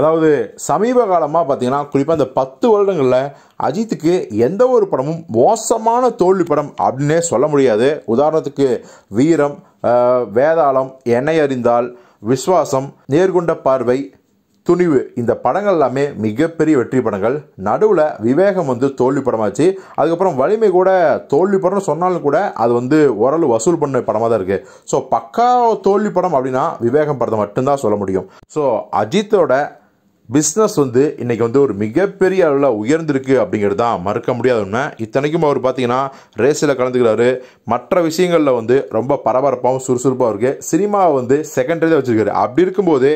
அதாவது சமீப காலமாக பார்த்தீங்கன்னா குறிப்பாக இந்த பத்து வருடங்களில் அஜித்துக்கு எந்த ஒரு படமும் மோசமான தோல்வி படம் அப்படின்னே சொல்ல முடியாது உதாரணத்துக்கு வீரம் வேதாளம் எண்ணெய் அறிந்தால் விஸ்வாசம் நேர்கொண்ட பார்வை துணிவு இந்த படங்கள் எல்லாமே மிகப்பெரிய வெற்றி படங்கள் நடுவில் விவேகம் வந்து தோல்வி படமாச்சு அதுக்கப்புறம் வலிமை கூட தோல்வி படம்னு சொன்னாலும் கூட அது வந்து ஓரளவு வசூல் பண்ண படமாக தான் இருக்குது ஸோ பக்கா தோல்வி படம் அப்படின்னா விவேகம் படத்தை மட்டும்தான் சொல்ல முடியும் ஸோ அஜித்தோட பிஸ்னஸ் வந்து இன்றைக்கி வந்து ஒரு மிகப்பெரிய அளவில் உயர்ந்திருக்கு அப்படிங்கிறது தான் மறுக்க முடியாத உண்மை இத்தனைக்கும் அவர் பார்த்தீங்கன்னா ரேஸில் கலந்துக்கிறாரு மற்ற விஷயங்களில் வந்து ரொம்ப பரபரப்பாகவும் சுறுசுறுப்பாக இருக்குது சினிமாவை வந்து செகண்டரி தான் வச்சுருக்காரு அப்படி இருக்கும்போது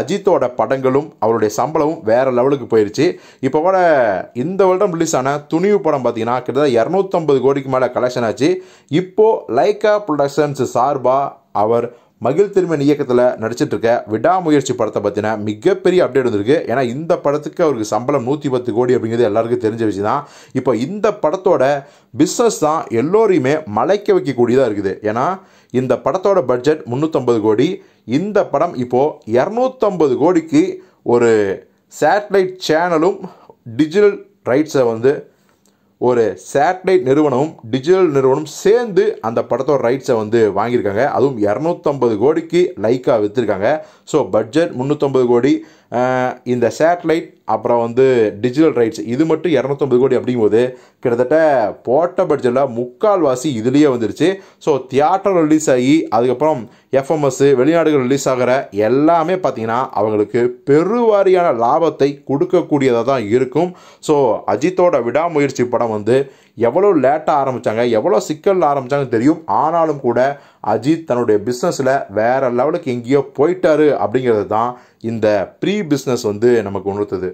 அஜித்தோட படங்களும் அவருடைய சம்பளமும் வேறு லெவலுக்கு போயிடுச்சு இப்போ கூட இந்த வருடம் ரிலீஸ் ஆன துணிவு படம் பார்த்தீங்கன்னா கிட்டத்தட்ட இரநூத்தம்பது கோடிக்கு மேலே கலெக்ஷன் ஆச்சு இப்போது லைக்கா ப்ரொடக்ஷன்ஸ் சார்பாக அவர் மகிழ் திருமன் இயக்கத்தில் இருக்க விடாமுயற்சி படத்தை பற்றின மிகப்பெரிய அப்டேட் வந்திருக்கு ஏன்னா இந்த படத்துக்கு அவருக்கு சம்பளம் நூற்றி பத்து கோடி அப்படிங்கிறது எல்லாருக்கும் தெரிஞ்ச விஷயம் தான் இப்போ இந்த படத்தோட பிஸ்னஸ் தான் எல்லோரையுமே மலைக்க வைக்கக்கூடியதாக இருக்குது ஏன்னா இந்த படத்தோட பட்ஜெட் முந்நூற்றம்பது கோடி இந்த படம் இப்போது இரநூத்தம்பது கோடிக்கு ஒரு சேட்டலைட் சேனலும் டிஜிட்டல் ரைட்ஸை வந்து ஒரு சேட்டலைட் நிறுவனமும் டிஜிட்டல் நிறுவனம் சேர்ந்து அந்த படத்தோட ரைட்ஸை வந்து வாங்கியிருக்காங்க அதுவும் இரநூத்தம்பது கோடிக்கு லைக்காக விற்றுருக்காங்க ஸோ பட்ஜெட் முந்நூற்றம்பது கோடி இந்த சேட்டலைட் அப்புறம் வந்து டிஜிட்டல் ரைட்ஸ் இது மட்டும் இரநூத்தொம்பது கோடி அப்படிங்கும்போது கிட்டத்தட்ட போட்ட பட்ஜெட்டில் முக்கால்வாசி இதுலேயே வந்துருச்சு ஸோ தியேட்டர் ரிலீஸ் ஆகி அதுக்கப்புறம் எஃப்எம்எஸ் வெளிநாடுகள் ரிலீஸ் ஆகிற எல்லாமே பார்த்திங்கன்னா அவங்களுக்கு பெருவாரியான லாபத்தை கொடுக்கக்கூடியதாக தான் இருக்கும் ஸோ அஜித்தோட விடாமுயற்சி படம் வந்து எவ்வளோ லேட்டாக ஆரம்பித்தாங்க எவ்வளோ சிக்கலில் ஆரம்பித்தாங்கன்னு தெரியும் ஆனாலும் கூட அஜித் தன்னுடைய பிஸ்னஸில் வேறு லெவலுக்கு எங்கேயோ போயிட்டாரு அப்படிங்கிறது தான் இந்த ப்ரீ பிஸ்னஸ் வந்து நமக்கு உணர்த்துது